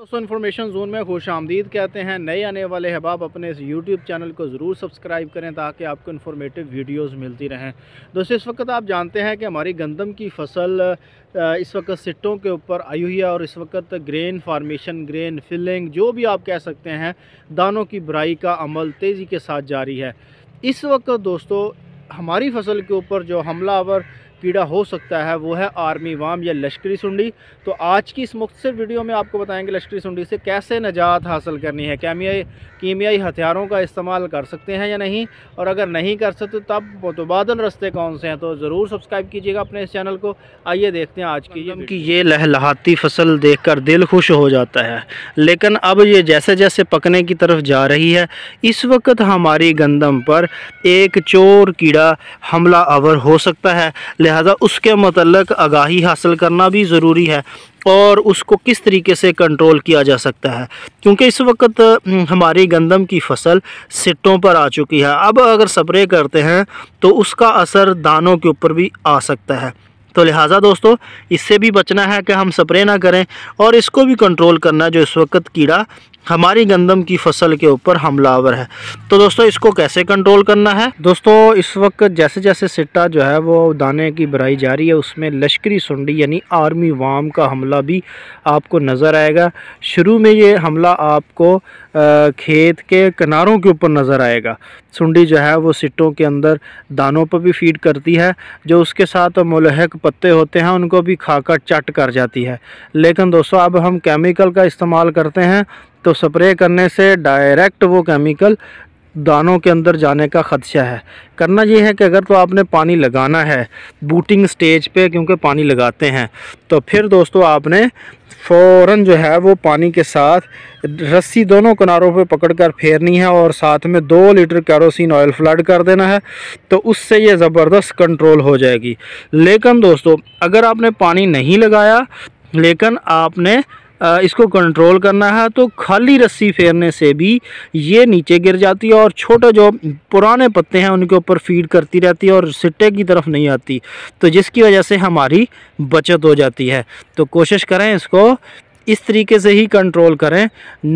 दोस्तों information zone में खुश आमदीद कहते हैं नए आने वाले हबाब अपने इस यूट्यूब चैनल को ज़रूर सब्सक्राइब करें ताकि आपको इन्फॉर्मेटिव वीडियोस मिलती रहें दोस्तों इस वक्त आप जानते हैं कि हमारी गंदम की फसल इस वक्त सिट्टों के ऊपर आई हुई है और इस वक्त ग्रेन फार्मेशन ग्रेन फिलिंग जो भी आप कह सकते हैं दानों की बुराई का अमल तेज़ी के साथ जारी है इस वक्त दोस्तों हमारी फसल के ऊपर जो हमलावर कीड़ा हो सकता है वो है आर्मी वाम या लश्करी सुंडी तो आज की इस मुख्तर वीडियो में आपको बताएंगे लश्करी सुंडी से कैसे निजात हासिल करनी है कैमियाई कीमियाई हथियारों का इस्तेमाल कर सकते हैं या नहीं और अगर नहीं कर सकते तब मुतबादल तो रस्ते कौन से हैं तो ज़रूर सब्सक्राइब कीजिएगा अपने इस चैनल को आइए देखते हैं आज की ये कि ये लहलाती फसल देख दिल खुश हो जाता है लेकिन अब ये जैसे जैसे पकने की तरफ जा रही है इस वक्त हमारी गंदम पर एक चोर कीड़ा हमला अवर हो सकता है लिहाजा उसके मतलब आगाही हासिल करना भी ज़रूरी है और उसको किस तरीके से कंट्रोल किया जा सकता है क्योंकि इस वक्त हम्म, हमारी गंदम की फसल सिट्टों पर आ चुकी है अब अगर स्प्रे करते हैं तो उसका असर दानों के ऊपर भी आ सकता है तो लिहाजा दोस्तों इससे भी बचना है कि हम स्प्रे ना करें और इसको भी कंट्रोल करना जो इस वक्त कीड़ा हमारी गंदम की फसल के ऊपर हमलावर है तो दोस्तों इसको कैसे कंट्रोल करना है दोस्तों इस वक्त जैसे जैसे सिट्टा जो है वो दाने की बराई जा रही है उसमें लश्करी सुंडी यानी आर्मी वाम का हमला भी आपको नज़र आएगा शुरू में ये हमला आपको खेत के किनारों के ऊपर नज़र आएगा सुंडी जो है वो सिट्टों के अंदर दानों पर भी फीड करती है जो उसके साथ मलहक पत्ते होते हैं उनको भी खाकर चट कर जाती है लेकिन दोस्तों अब हम केमिकल का इस्तेमाल करते हैं तो स्प्रे करने से डायरेक्ट वो केमिकल दानों के अंदर जाने का ख़दशा है करना ये है कि अगर तो आपने पानी लगाना है बूटिंग स्टेज पे क्योंकि पानी लगाते हैं तो फिर दोस्तों आपने फ़ौर जो है वो पानी के साथ रस्सी दोनों किनारों पे पकड़कर फेरनी है और साथ में दो लीटर कैरोसिन ऑयल फ्लड कर देना है तो उससे ये ज़बरदस्त कंट्रोल हो जाएगी लेकिन दोस्तों अगर आपने पानी नहीं लगाया लेकिन आपने इसको कंट्रोल करना है तो खाली रस्सी फेरने से भी ये नीचे गिर जाती है और छोटे जो पुराने पत्ते हैं उनके ऊपर फीड करती रहती है और सिट्टे की तरफ नहीं आती तो जिसकी वजह से हमारी बचत हो जाती है तो कोशिश करें इसको इस तरीके से ही कंट्रोल करें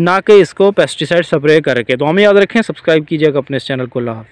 ना कि इसको पेस्टिसाइड स्प्रे करके तो हमें याद रखें सब्सक्राइब कीजिएगा अपने इस चैनल को लाभ